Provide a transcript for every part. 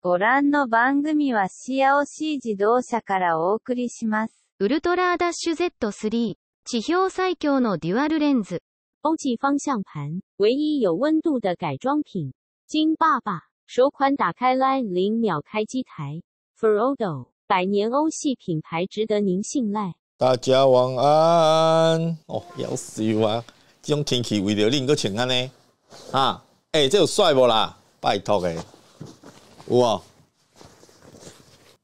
ご覧の番組はシアオシー自動車からお送りします。ウルトラダッシュ Z3、地表最強のデュアルレンズ、欧气方向盘，唯一有温度的改装品。金爸爸、首款打开 Line 零秒开机台。Frodo、百年欧系品牌，值得您信赖。大家晚安。哦，要死我啊！这种天气，为了你，个穿安呢？啊，哎，这有帅不啦？拜托的。哇，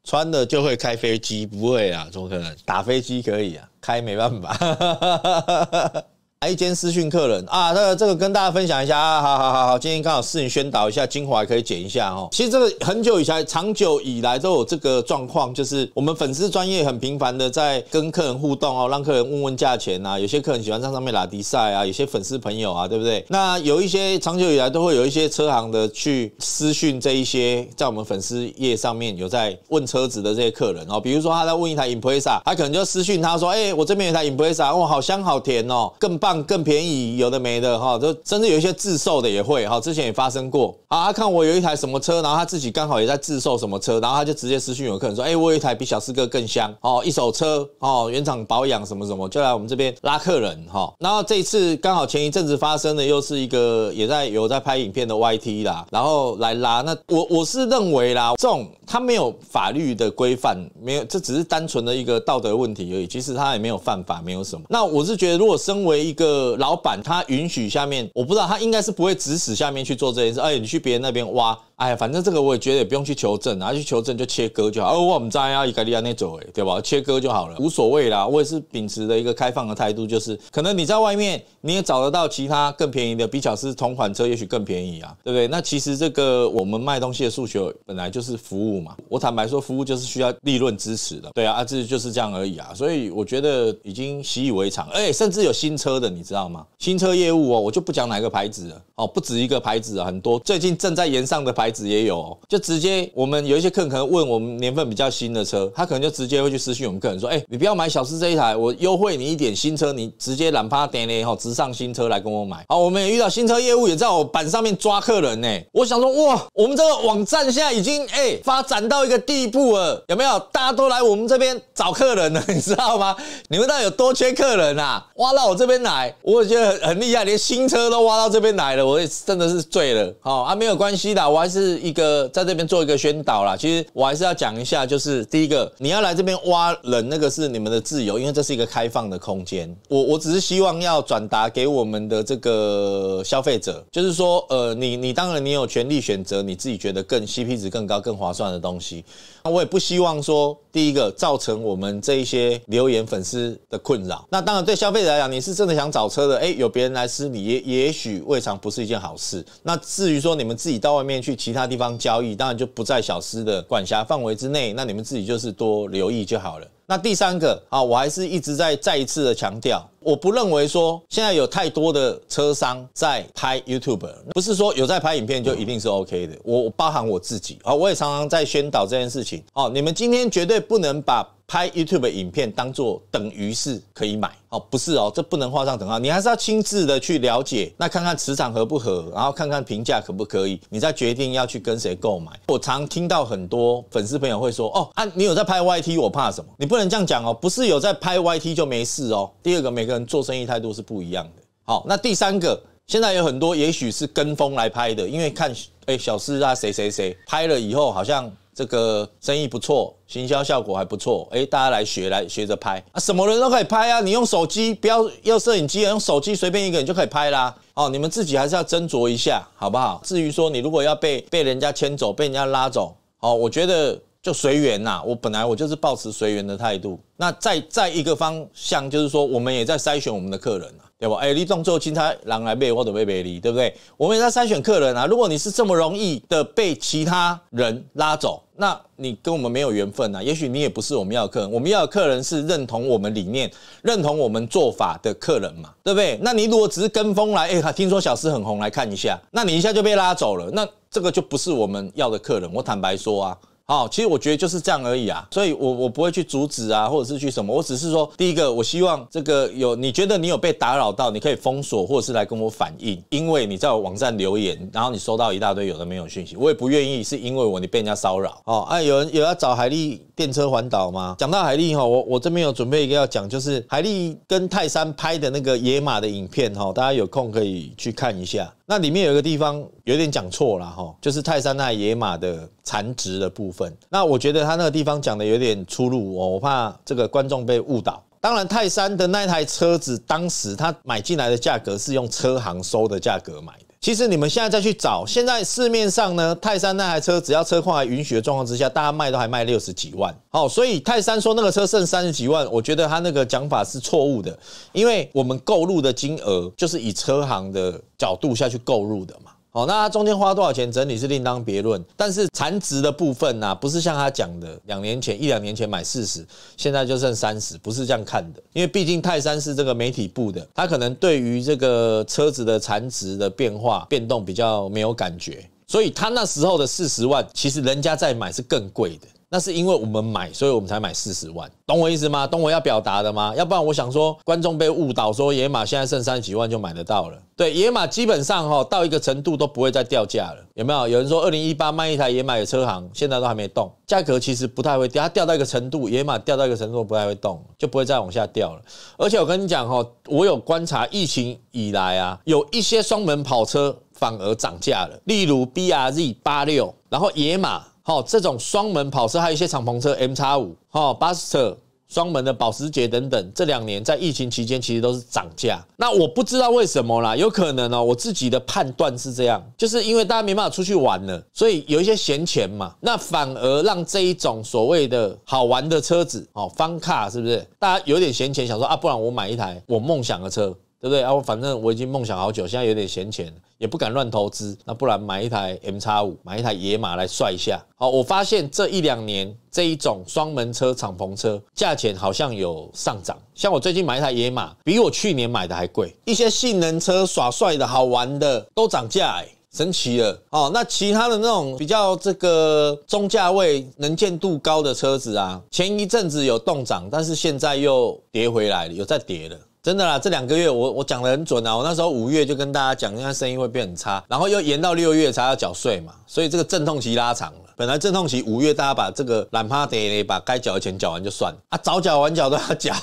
穿了就会开飞机？不会啊，怎么可能？打飞机可以啊，开没办法。来一间私讯客人啊，这个这个跟大家分享一下啊，好好好好，今天刚好私人宣导一下，精华可以剪一下哦。其实这个很久以前，长久以来都有这个状况，就是我们粉丝专业很频繁的在跟客人互动哦，让客人问问价钱啊，有些客人喜欢在上面拉迪赛啊，有些粉丝朋友啊，对不对？那有一些长久以来都会有一些车行的去私讯这一些在我们粉丝页上面有在问车子的这些客人哦，比如说他在问一台 Impreza，他可能就私讯他说，哎，我这边有一台 Impreza，哇，好香好甜哦，更棒。更便宜有的没的哈，就甚至有一些自售的也会哈，之前也发生过。啊，他看我有一台什么车，然后他自己刚好也在自售什么车，然后他就直接私讯有客人说，哎，我有一台比小四哥更香哦，一手车哦，原厂保养什么什么，就来我们这边拉客人哈。然后这一次刚好前一阵子发生的又是一个也在有在拍影片的 YT 啦，然后来拉。那我我是认为啦，这种。他没有法律的规范，没有，这只是单纯的一个道德问题而已。其实他也没有犯法，没有什么。那我是觉得，如果身为一个老板，他允许下面，我不知道他应该是不会指使下面去做这件事。哎，你去别人那边挖。哎，反正这个我也觉得也不用去求证，拿去求证就切割就好。而我们在啊，意大利那走哎，对吧？切割就好了，无所谓啦。我也是秉持的一个开放的态度，就是可能你在外面你也找得到其他更便宜的，比巧是同款车也许更便宜啊，对不对？那其实这个我们卖东西的诉求本来就是服务嘛。我坦白说，服务就是需要利润支持的，对啊，啊，这就是这样而已啊。所以我觉得已经习以为常。哎，甚至有新车的，你知道吗？新车业务哦，我就不讲哪个牌子了，哦，不止一个牌子，很多。最近正在延上的牌。牌子也有，就直接我们有一些客人可能问我们年份比较新的车，他可能就直接会去私信我们客人说：“哎，你不要买小斯这一台，我优惠你一点新车，你直接揽趴点咧，然后直上新车来跟我买。”好，我们也遇到新车业务也在我板上面抓客人呢。我想说，哇，我们这个网站现在已经哎发展到一个地步了，有没有？大家都来我们这边找客人了，你知道吗？你们那有多缺客人啊？挖到我这边来，我觉得很很厉害，连新车都挖到这边来了，我也真的是醉了。好啊，没有关系的，我还是。是一个在这边做一个宣导啦。其实我还是要讲一下，就是第一个，你要来这边挖人，那个是你们的自由，因为这是一个开放的空间。我我只是希望要转达给我们的这个消费者，就是说，呃，你你当然你有权利选择你自己觉得更 C P 值更高、更划算的东西。那我也不希望说，第一个造成我们这一些留言粉丝的困扰。那当然对消费者来讲，你是真的想找车的，哎，有别人来私你，也也许未尝不是一件好事。那至于说你们自己到外面去。其他地方交易当然就不在小司的管辖范围之内，那你们自己就是多留意就好了。那第三个啊，我还是一直在再一次的强调。我不认为说现在有太多的车商在拍 YouTube，不是说有在拍影片就一定是 OK 的。我包含我自己啊，我也常常在宣导这件事情哦。你们今天绝对不能把拍 YouTube 影片当做等于是可以买哦，不是哦，这不能画上等号。你还是要亲自的去了解，那看看磁场合不合，然后看看评价可不可以，你再决定要去跟谁购买。我常听到很多粉丝朋友会说哦啊，你有在拍 YT，我怕什么？你不能这样讲哦，不是有在拍 YT 就没事哦。第二个每个。做生意态度是不一样的。好，那第三个，现在有很多也许是跟风来拍的，因为看，哎，小四啊，谁谁谁拍了以后，好像这个生意不错，行销效果还不错，哎，大家来学来学着拍啊，什么人都可以拍啊，你用手机，不要要摄影机，啊，用手机随便一个人就可以拍啦。哦，你们自己还是要斟酌一下，好不好？至于说你如果要被被人家牵走，被人家拉走，哦，我觉得。就随缘呐，我本来我就是保持随缘的态度。那在在一个方向，就是说我们也在筛选我们的客人啊，对吧？哎，你重之后，其他狼来背或者被背离，对不对？我们也在筛选客人啊。如果你是这么容易的被其他人拉走，那你跟我们没有缘分啊。也许你也不是我们要的客人，我们要的客人是认同我们理念、认同我们做法的客人嘛，对不对？那你如果只是跟风来，哎，听说小四很红，来看一下，那你一下就被拉走了，那这个就不是我们要的客人。我坦白说啊。好，其实我觉得就是这样而已啊，所以，我我不会去阻止啊，或者是去什么，我只是说，第一个，我希望这个有，你觉得你有被打扰到，你可以封锁或者是来跟我反映，因为你在我网站留言，然后你收到一大堆有的没有讯息，我也不愿意，是因为我你被人家骚扰，哦，啊，有人有要找海力。电车环岛吗？讲到海力哈，我我这边有准备一个要讲，就是海力跟泰山拍的那个野马的影片哈，大家有空可以去看一下。那里面有一个地方有点讲错了哈，就是泰山那野马的残值的部分。那我觉得他那个地方讲的有点出入，我我怕这个观众被误导。当然，泰山的那台车子当时他买进来的价格是用车行收的价格买。其实你们现在再去找，现在市面上呢，泰山那台车只要车况还允许的状况之下，大家卖都还卖六十几万。好，所以泰山说那个车剩三十几万，我觉得他那个讲法是错误的，因为我们购入的金额就是以车行的角度下去购入的嘛。哦，那他中间花多少钱？整理是另当别论。但是残值的部分呢，不是像他讲的，两年前一两年前买四十，现在就剩三十，不是这样看的。因为毕竟泰山是这个媒体部的，他可能对于这个车子的残值的变化变动比较没有感觉，所以他那时候的四十万，其实人家在买是更贵的。那是因为我们买，所以我们才买四十万，懂我意思吗？懂我要表达的吗？要不然我想说，观众被误导，说野马现在剩三十几万就买得到了。对，野马基本上哈到一个程度都不会再掉价了，有没有？有人说二零一八卖一台野马的车行现在都还没动，价格其实不太会掉，它掉到一个程度，野马掉到一个程度不太会动，就不会再往下掉了。而且我跟你讲哈，我有观察疫情以来啊，有一些双门跑车反而涨价了，例如 B R Z 八六，然后野马。好，这种双门跑车，还有一些敞篷车，M 叉五，好 b u s t e r 双门的保时捷等等，这两年在疫情期间其实都是涨价。那我不知道为什么啦，有可能呢？我自己的判断是这样，就是因为大家没办法出去玩了，所以有一些闲钱嘛，那反而让这一种所谓的好玩的车子，哦方卡 Car 是不是？大家有点闲钱，想说啊，不然我买一台我梦想的车。对不对啊？我反正我已经梦想好久，现在有点闲钱，也不敢乱投资，那不然买一台 M 叉五，买一台野马来帅一下。好，我发现这一两年这一种双门车、敞篷车价钱好像有上涨，像我最近买一台野马，比我去年买的还贵。一些性能车耍帅的好玩的都涨价，哎，神奇了。哦，那其他的那种比较这个中价位、能见度高的车子啊，前一阵子有动涨，但是现在又跌回来了，有在跌了。真的啦，这两个月我我讲的很准啊，我那时候五月就跟大家讲，现在生意会变很差，然后又延到六月才要缴税嘛，所以这个阵痛期拉长了。本来阵痛期五月大家把这个懒趴得把该缴的钱缴完就算了啊，早缴晚缴都要缴。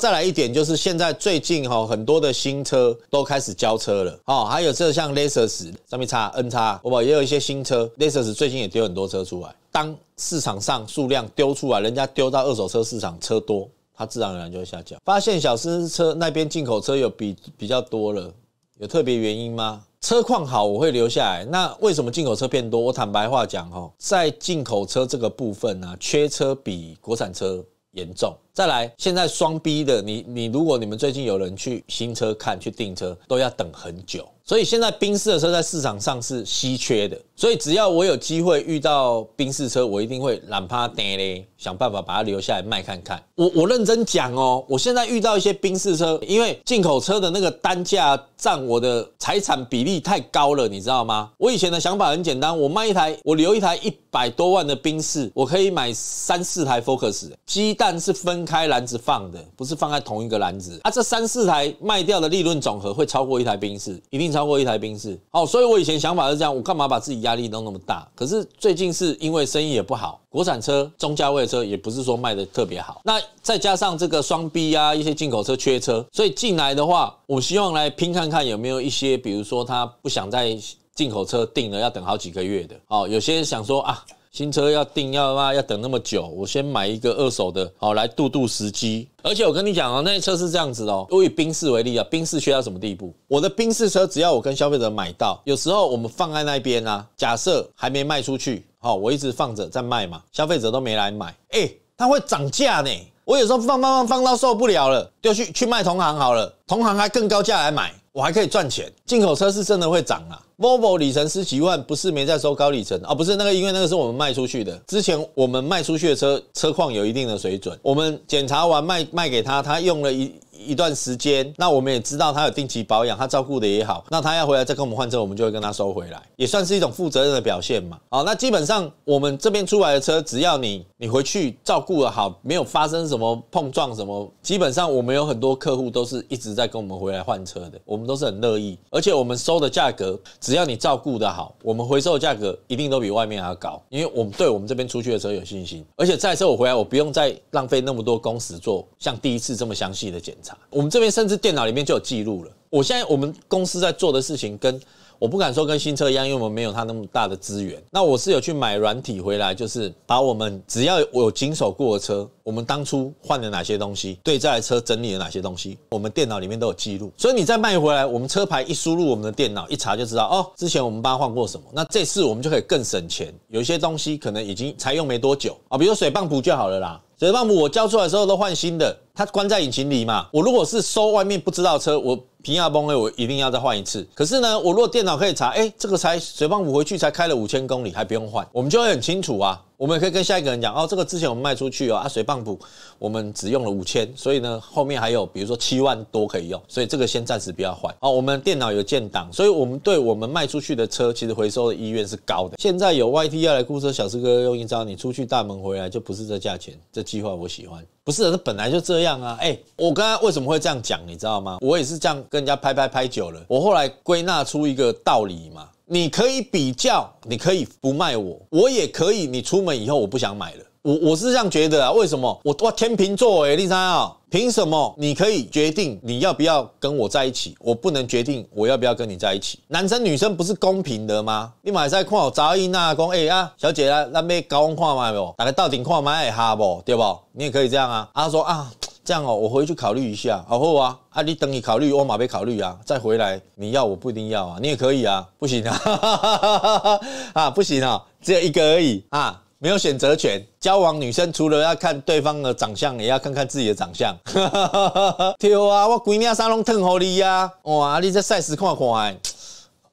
再来一点就是现在最近哈，很多的新车都开始交车了哦，还有这像 Lexus 上面叉 N 叉，我宝也有一些新车 Lexus 最近也丢很多车出来，当市场上数量丢出来，人家丢到二手车市场车多。它自然而然就会下降。发现小私车那边进口车有比比较多了，有特别原因吗？车况好我会留下来。那为什么进口车变多？我坦白话讲哈，在进口车这个部分呢，缺车比国产车严重。再来，现在双逼的你你如果你们最近有人去新车看去订车，都要等很久。所以现在宾士的车在市场上是稀缺的。所以只要我有机会遇到宾士车，我一定会揽趴蛋嘞，想办法把它留下来卖看看。我我认真讲哦，我现在遇到一些宾士车，因为进口车的那个单价占我的财产比例太高了，你知道吗？我以前的想法很简单，我卖一台，我留一台一百多万的宾士，我可以买三四台 Focus。鸡蛋是分开篮子放的，不是放在同一个篮子。啊，这三四台卖掉的利润总和会超过一台宾士，一定超过一台宾士。哦，所以我以前想法是这样，我干嘛把自己压力都那么大，可是最近是因为生意也不好，国产车中价位车也不是说卖的特别好，那再加上这个双 B 呀，一些进口车缺车，所以进来的话，我希望来拼看看有没有一些，比如说他不想在进口车订了，要等好几个月的，哦，有些想说啊。新车要订要嘛要等那么久，我先买一个二手的，好来度度时机。而且我跟你讲哦，那些车是这样子哦。我以宾士为例啊，宾士缺到什么地步？我的宾士车只要我跟消费者买到，有时候我们放在那边啊，假设还没卖出去，好，我一直放着在卖嘛，消费者都没来买，哎，它会涨价呢。我有时候放放放放到受不了了，就去去卖同行好了，同行还更高价来买。我还可以赚钱，进口车是真的会涨啊。v o v o 里程十几万，不是没在收高里程啊，不是那个，因为那个是我们卖出去的。之前我们卖出去的车，车况有一定的水准，我们检查完卖卖给他，他用了一。一段时间，那我们也知道他有定期保养，他照顾的也好。那他要回来再跟我们换车，我们就会跟他收回来，也算是一种负责任的表现嘛。好，那基本上我们这边出来的车，只要你你回去照顾的好，没有发生什么碰撞什么，基本上我们有很多客户都是一直在跟我们回来换车的，我们都是很乐意，而且我们收的价格，只要你照顾的好，我们回收的价格一定都比外面还要高，因为我们对我们这边出去的车有信心，而且再车我回来，我不用再浪费那么多工时做像第一次这么详细的检。我们这边甚至电脑里面就有记录了。我现在我们公司在做的事情，跟我不敢说跟新车一样，因为我们没有它那么大的资源。那我是有去买软体回来，就是把我们只要我有经手过的车，我们当初换了哪些东西，对这台车整理了哪些东西，我们电脑里面都有记录。所以你再卖回来，我们车牌一输入我们的电脑一查就知道哦，之前我们帮他换过什么，那这次我们就可以更省钱。有一些东西可能已经才用没多久啊，比如说水泵补就好了啦。水泵我交出来的时候都换新的，它关在引擎里嘛。我如果是收外面不知道车，我皮亚崩了，我一定要再换一次。可是呢，我如果电脑可以查，哎，这个才水泵回去才开了五千公里，还不用换，我们就会很清楚啊。我们也可以跟下一个人讲哦，这个之前我们卖出去哦，啊水棒补，我们只用了五千，所以呢后面还有比如说七万多可以用，所以这个先暂时不要换哦，我们电脑有建档，所以我们对我们卖出去的车，其实回收的意愿是高的。现在有 YT 要来估车，小四哥用一招，你出去大门回来就不是这价钱。这计划我喜欢，不是，这本来就这样啊。哎，我刚刚为什么会这样讲，你知道吗？我也是这样跟人家拍拍拍久了，我后来归纳出一个道理嘛。你可以比较，你可以不卖我，我也可以。你出门以后，我不想买了。我我是这样觉得啊，为什么？我哇，天秤座诶你莎啊，凭什么你可以决定你要不要跟我在一起？我不能决定我要不要跟你在一起。男生女生不是公平的吗？你买在看杂音啊，讲哎啊，小姐啊，那高温看买不？大概到顶看买会哈，不？对不？你也可以这样啊。他说啊。这样哦，我回去考虑一下，好后啊，啊，你等你考虑，我马飞考虑啊，再回来你要我不一定要啊，你也可以啊，不行啊，啊不行啊，只有一个而已啊，没有选择权。交往女生除了要看对方的长相，也要看看自己的长相。对啊，我龟鸟三龙吞好你呀，哇，你再晒十看看，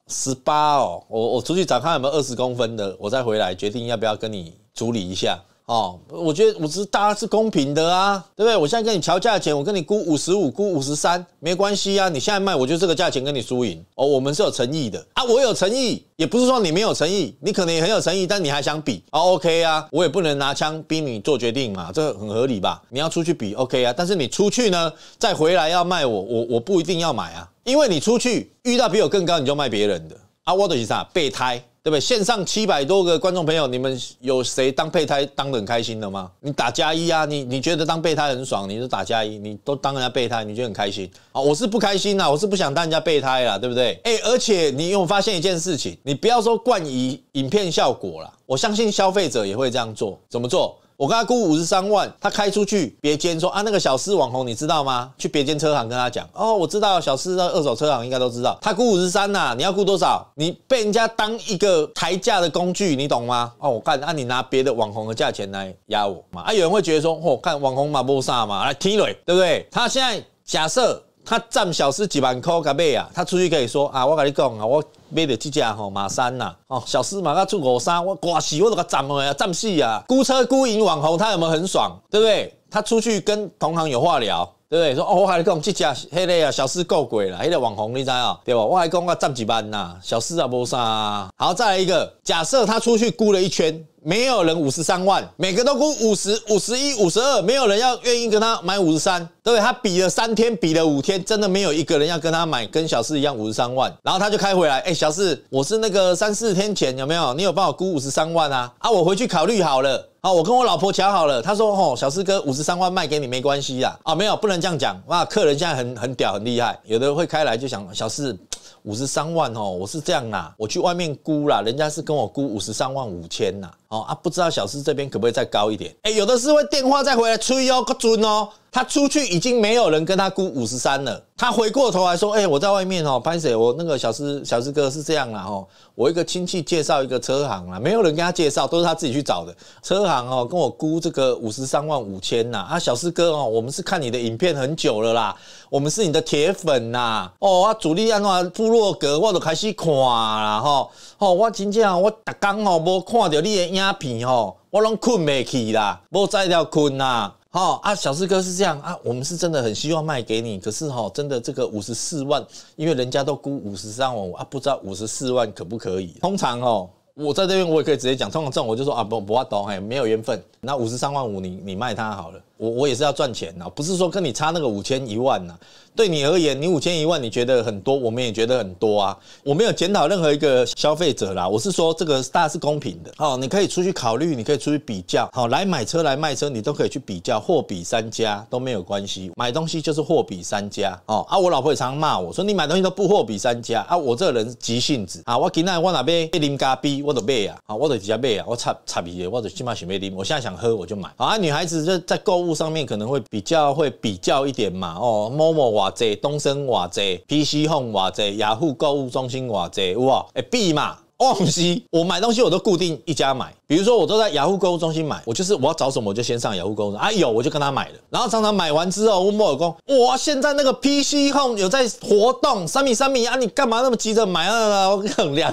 十八哦，我我出去找看有没有二十公分的，我再回来决定要不要跟你处理一下。哦，我觉得我是大家是公平的啊，对不对？我现在跟你调价钱，我跟你估五十五，估五十三，没关系啊。你现在卖，我就这个价钱跟你输赢。哦，我们是有诚意的啊，我有诚意，也不是说你没有诚意，你可能也很有诚意，但你还想比啊？OK 啊，我也不能拿枪逼你做决定嘛，这很合理吧？你要出去比 OK 啊，但是你出去呢，再回来要卖我，我我不一定要买啊，因为你出去遇到比我更高，你就卖别人的啊。的意思啊，备胎。对不对？线上七百多个观众朋友，你们有谁当备胎当的很开心的吗？你打加一啊，你你觉得当备胎很爽，你就打加一，你都当人家备胎，你觉得很开心啊？我是不开心啊，我是不想当人家备胎啦，对不对？哎，而且你有发现一件事情，你不要说冠以影片效果了，我相信消费者也会这样做，怎么做？我跟他估五十三万，他开出去别间说啊，那个小四网红你知道吗？去别间车行跟他讲哦，我知道小四的二手车行应该都知道，他估五十三呐，你要估多少？你被人家当一个抬价的工具，你懂吗？哦，我看啊，你拿别的网红的价钱来压我嘛？啊，有人会觉得说，哦，看网红马波萨嘛，来听一蕊，对不对？他现在假设。他占小时几万块，甲买啊！他出去可以说啊，我跟你讲啊，我买的这只吼马三呐，哦，小时马我出五三，我挂死我都甲占了呀，占死啊！孤车孤影网红，他有没有很爽？对不对？他出去跟同行有话聊，对不对？说哦，我跟你讲这只黑的啊，小时够鬼了，黑的网红你知道对吧？我还讲话占几万呐，小时啊，波啥？好，再来一个，假设他出去估了一圈。没有人五十三万，每个都估五十五十一、五十二，没有人要愿意跟他买五十三，对他比了三天，比了五天，真的没有一个人要跟他买，跟小四一样五十三万。然后他就开回来，哎，小四，我是那个三四天前有没有？你有帮我估五十三万啊？啊，我回去考虑好了，好，我跟我老婆讲好了，他说吼，小四哥五十三万卖给你没关系啊。」啊，没有，不能这样讲。哇，客人现在很很屌，很厉害，有的会开来就想，小四五十三万哦，我是这样啊，我去外面估啦，人家是跟我估五十三万五千呐。哦啊，不知道小师这边可不可以再高一点？哎，有的是会电话再回来催哦，个准哦。他出去已经没有人跟他估五十三了。他回过头来说：“哎，我在外面哦，潘 Sir，我那个小师小师哥是这样啦哦，我一个亲戚介绍一个车行啊，没有人跟他介绍，都是他自己去找的车行哦。跟我估这个五十三万五千呐。啊，小师哥哦，我们是看你的影片很久了啦，我们是你的铁粉呐。哦啊，主力啊那布洛格我都开始看啦吼，哦，我真正我特工哦，无看到你的影。片吼，我拢困未起啦，我再要困啦。好啊，小四哥是这样啊，我们是真的很希望卖给你，可是哈，真的这个五十四万，因为人家都估五十三万五啊，不知道五十四万可不可以？通常哦，我在这边我也可以直接讲，通常这种我就说啊，不不要东哎，没有缘分。那五十三万五，你你卖它好了。我我也是要赚钱呐，不是说跟你差那个五千一万呐。对你而言，你五千一万你觉得很多，我们也觉得很多啊。我没有检讨任何一个消费者啦，我是说这个大是公平的。好，你可以出去考虑，你可以出去比较。好，来买车来卖车，你都可以去比较，货比三家都没有关系。买东西就是货比三家哦啊！我老婆也常骂我说你买东西都不货比三家啊！我这个人急性子啊，我今天我那边拎咖啡，我都背啊，啊，我都直接背啊，我擦擦鼻血，我都起码想买啉。我现在想喝我就买。啊，女孩子就在购。物。物上面可能会比较会比较一点嘛，哦，某某瓦 Ze 东升瓦 z P C Home 瓦 z 雅虎购物中心瓦 z 哇，哎 B 嘛。忘记我买东西我都固定一家买，比如说我都在雅虎购物中心买，我就是我要找什么我就先上雅虎购物啊，有我就跟他买了。然后常常买完之后，我朋友说：“哇，现在那个 PC Home 有在活动，三米三米啊，你干嘛那么急着买啊？”我讲凉，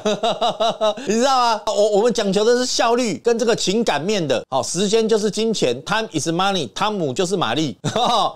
你知道吗？我我们讲求的是效率跟这个情感面的。好，时间就是金钱，Time is money，汤姆就是玛丽。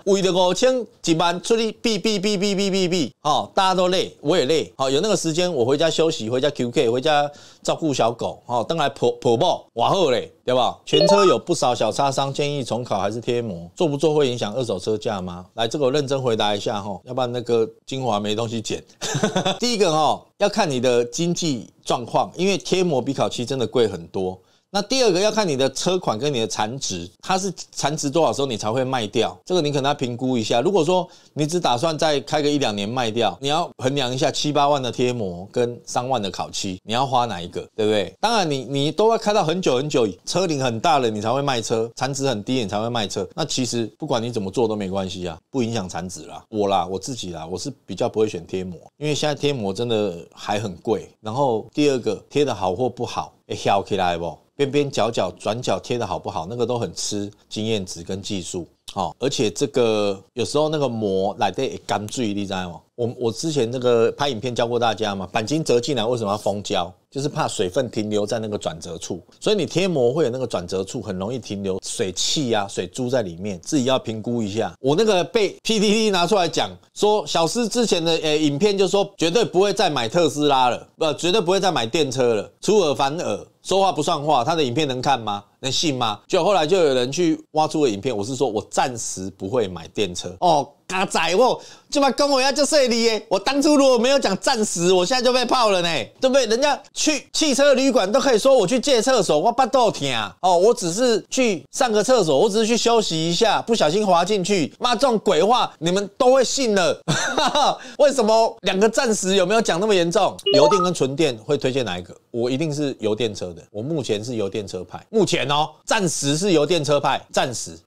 为 了五千几万出去，b b b b b b b，好，大家都累，我也累。好，有那个时间，我回家休息，回家 Q K，回家。照顾小狗，哈，当然婆婆抱哇后嘞，对吧？全车有不少小擦伤，建议重考还是贴膜？做不做会影响二手车价吗？来，这个我认真回答一下哈，要不然那个精华没东西剪。第一个哈，要看你的经济状况，因为贴膜比烤漆真的贵很多。那第二个要看你的车款跟你的残值，它是残值多少时候你才会卖掉？这个你可能要评估一下。如果说你只打算再开个一两年卖掉，你要衡量一下七八万的贴膜跟三万的烤漆，你要花哪一个，对不对？当然你你都要开到很久很久，车龄很大了，你才会卖车，残值很低你才会卖车。那其实不管你怎么做都没关系啊，不影响残值啦。我啦我自己啦，我是比较不会选贴膜，因为现在贴膜真的还很贵。然后第二个贴的好或不好，会翘起来不？边边角角转角贴的好不好？那个都很吃经验值跟技术，哦，而且这个有时候那个膜来的也干注意力在吗？我我之前那个拍影片教过大家嘛，钣金折进来为什么要封胶？就是怕水分停留在那个转折处，所以你贴膜会有那个转折处很容易停留水汽呀、水珠在里面，自己要评估一下。我那个被 PDD 拿出来讲说，小斯之前的呃影片就说绝对不会再买特斯拉了，不绝对不会再买电车了，出尔反尔。说话不算话，他的影片能看吗？能信吗？就后来就有人去挖出了影片。我是说，我暂时不会买电车。哦，嘎仔哦，这么跟我要就睡你耶。我当初如果没有讲暂时，我现在就被泡了呢，对不对？人家去汽车旅馆都可以说我去借厕所，我不都听。哦，我只是去上个厕所，我只是去休息一下，不小心滑进去，妈这种鬼话你们都会信了。为什么两个暂时有没有讲那么严重？油电跟纯电会推荐哪一个？我一定是油电车的。我目前是油电车派。目前呢？好，暂时是油电车派，暂时。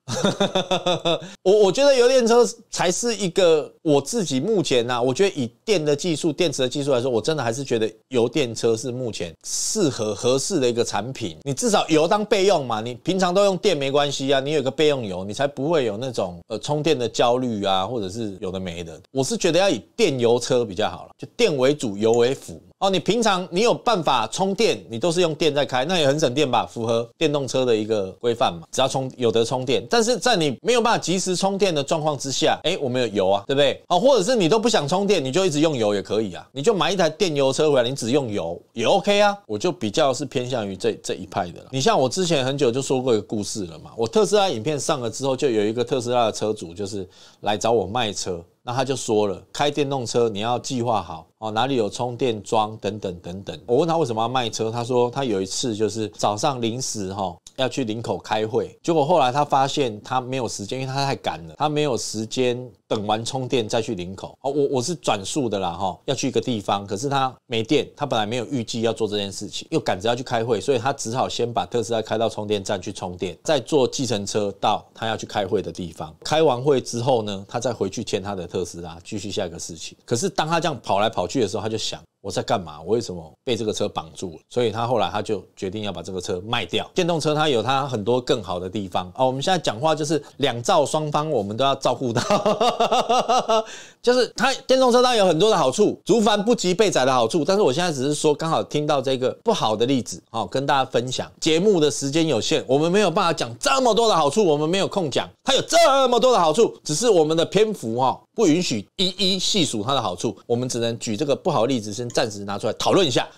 我我觉得油电车才是一个我自己目前呐，我觉得以电的技术、电池的技术来说，我真的还是觉得油电车是目前适合合适的一个产品。你至少油当备用嘛，你平常都用电没关系啊，你有个备用油，你才不会有那种呃充电的焦虑啊，或者是有的没的。我是觉得要以电油车比较好了，就电为主，油为辅。哦，你平常你有办法充电，你都是用电在开，那也很省电吧？符合电动车的一个规范嘛？只要充有得充电，但是在你没有办法及时充电的状况之下，哎，我们有油啊，对不对？哦，或者是你都不想充电，你就一直用油也可以啊，你就买一台电油车回来，你只用油也 OK 啊。我就比较是偏向于这这一派的了。你像我之前很久就说过一个故事了嘛，我特斯拉影片上了之后，就有一个特斯拉的车主就是来找我卖车，那他就说了，开电动车你要计划好。哦，哪里有充电桩等等等等。我问他为什么要卖车，他说他有一次就是早上临时哈要去林口开会，结果后来他发现他没有时间，因为他太赶了，他没有时间等完充电再去林口。哦，我我是转述的啦哈，要去一个地方，可是他没电，他本来没有预计要做这件事情，又赶着要去开会，所以他只好先把特斯拉开到充电站去充电，再坐计程车到他要去开会的地方。开完会之后呢，他再回去签他的特斯拉继续下一个事情。可是当他这样跑来跑，去的时候，他就想。我在干嘛？我为什么被这个车绑住？了？所以他后来他就决定要把这个车卖掉。电动车它有它很多更好的地方哦。我们现在讲话就是两造双方，我们都要照顾到，就是它电动车它有很多的好处，竹凡不及被宰的好处。但是我现在只是说，刚好听到这个不好的例子，好跟大家分享。节目的时间有限，我们没有办法讲这么多的好处，我们没有空讲它有这么多的好处，只是我们的篇幅哈不允许一一细数它的好处，我们只能举这个不好的例子先。暂时拿出来讨论一下，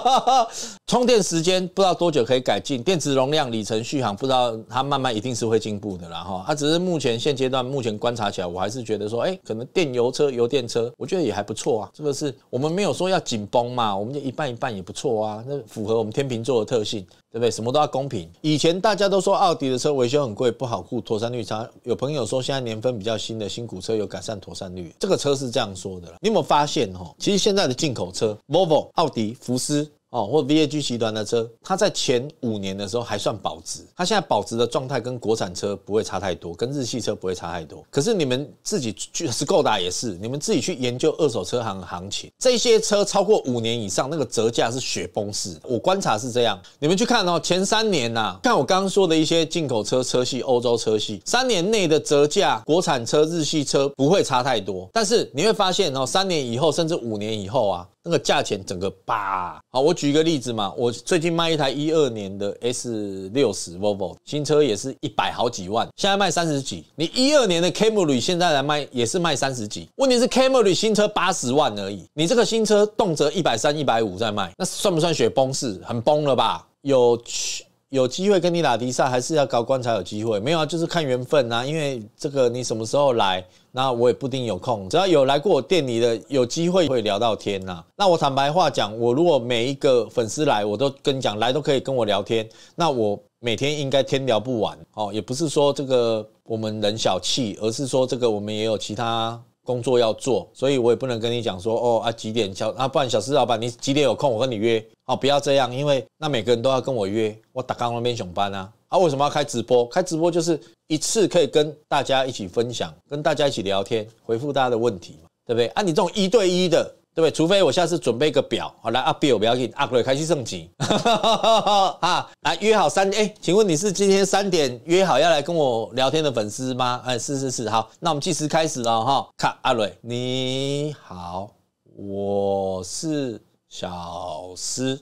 充电时间不知道多久可以改进，电池容量、里程续航不知道它慢慢一定是会进步的啦哈。它只是目前现阶段目前观察起来，我还是觉得说，哎，可能电油车、油电车，我觉得也还不错啊。这个是我们没有说要紧绷嘛，我们就一半一半也不错啊，那符合我们天秤座的特性。对不对？什么都要公平。以前大家都说奥迪的车维修很贵，不好顾，妥善率差。有朋友说现在年份比较新的新股车有改善妥善率，这个车是这样说的了。你有发现哈？其实现在的进口车，Volvo、奥迪、福斯。哦，或 VAG 集团的车，它在前五年的时候还算保值，它现在保值的状态跟国产车不会差太多，跟日系车不会差太多。可是你们自己 c 是够打也是，你们自己去研究二手车行行情，这些车超过五年以上，那个折价是雪崩式。我观察是这样，你们去看哦，前三年呐，看我刚刚说的一些进口车车系、欧洲车系，三年内的折价，国产车、日系车不会差太多。但是你会发现哦，三年以后，甚至五年以后啊，那个价钱整个吧，好，我举。举个例子嘛，我最近卖一台一二年的 S 六十 Volvo，新车也是一百好几万，现在卖三十几。你一二年的 Camry 现在来卖也是卖三十几，问题是 Camry 新车八十万而已，你这个新车动辄一百三、一百五在卖，那算不算雪崩式？很崩了吧？有去有机会跟你打比赛，还是要高官才有机会？没有啊，就是看缘分呐，因为这个你什么时候来？那我也不定有空，只要有来过我店里的，有机会会聊到天呐。那我坦白话讲，我如果每一个粉丝来，我都跟你讲来都可以跟我聊天。那我每天应该天聊不完哦，也不是说这个我们人小气，而是说这个我们也有其他工作要做，所以我也不能跟你讲说哦啊几点小啊，不然小石老板你几点有空我跟你约哦，不要这样，因为那每个人都要跟我约，我打刚那边上班啊。他为什么要开直播？开直播就是一次可以跟大家一起分享，跟大家一起聊天，回复大家的问题嘛，对不对？啊，你这种一对一的，对不对？除非我下次准备个表，好来阿 Bill 不要紧，阿鬼开去升级，啊，来约好三，哎，请问你是今天三点约好要来跟我聊天的粉丝吗？哎，是是是，好，那我们计时开始了哈。看阿瑞，你好，我是小司，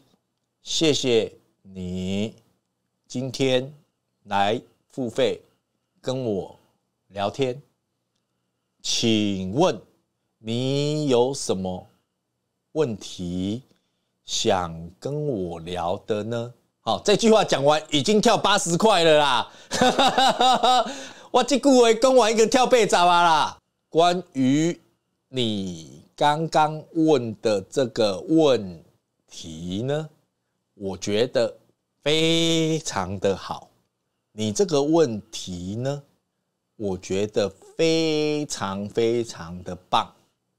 谢谢你今天。来付费跟我聊天，请问你有什么问题想跟我聊的呢？好，这句话讲完已经跳八十块了啦！哈哈哈，我刚完一个跳被啊啦！关于你刚刚问的这个问题呢，我觉得非常的好。你这个问题呢，我觉得非常非常的棒。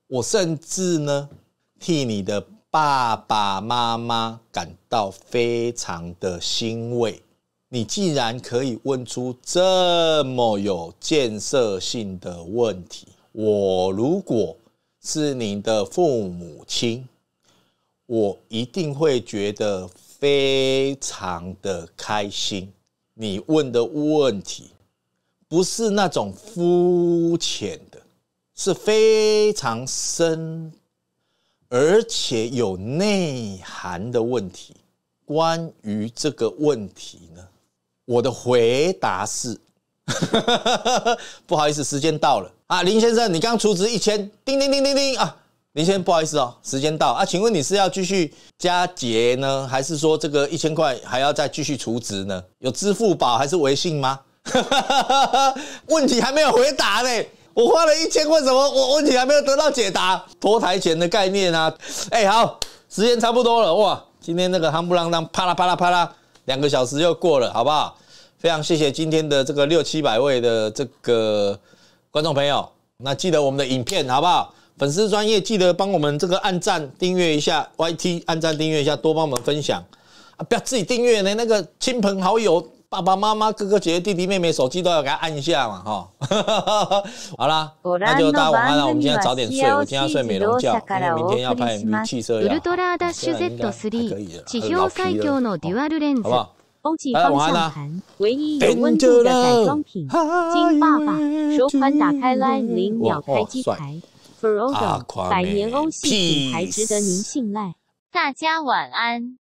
我甚至呢，替你的爸爸妈妈感到非常的欣慰。你竟然可以问出这么有建设性的问题，我如果是你的父母亲，我一定会觉得非常的开心。你问的问题不是那种肤浅的，是非常深而且有内涵的问题。关于这个问题呢，我的回答是 不好意思，时间到了啊，林先生，你刚出资一千，叮叮叮叮叮啊。林先生，不好意思哦，时间到啊，请问你是要继续加结呢，还是说这个一千块还要再继续储值呢？有支付宝还是微信吗？问题还没有回答呢，我花了一千块，怎么我问题还没有得到解答？脱台前的概念啊！哎，好，时间差不多了哇，今天那个夯不啷当啪啦啪啦啪啦，两个小时又过了，好不好？非常谢谢今天的这个六七百位的这个观众朋友，那记得我们的影片好不好？粉丝专业，记得帮我们这个按赞订阅一下，YT 按赞订阅一下，多帮我们分享啊！不要自己订阅嘞，那个亲朋好友、爸爸妈妈、哥哥姐姐、弟弟妹妹，手机都要给他按一下嘛！哈，好啦，那就大家晚安了，我们今天早点睡，我今天要睡美容觉，明天要拍米汽车要拍。Ultra Dash Z3，指标最强的 Dual Lens，奔驰风扇版，微温度的彩妆品，金爸爸，首款打开 Line 零秒开机台。百年欧系品牌，值得您信赖。大家晚安。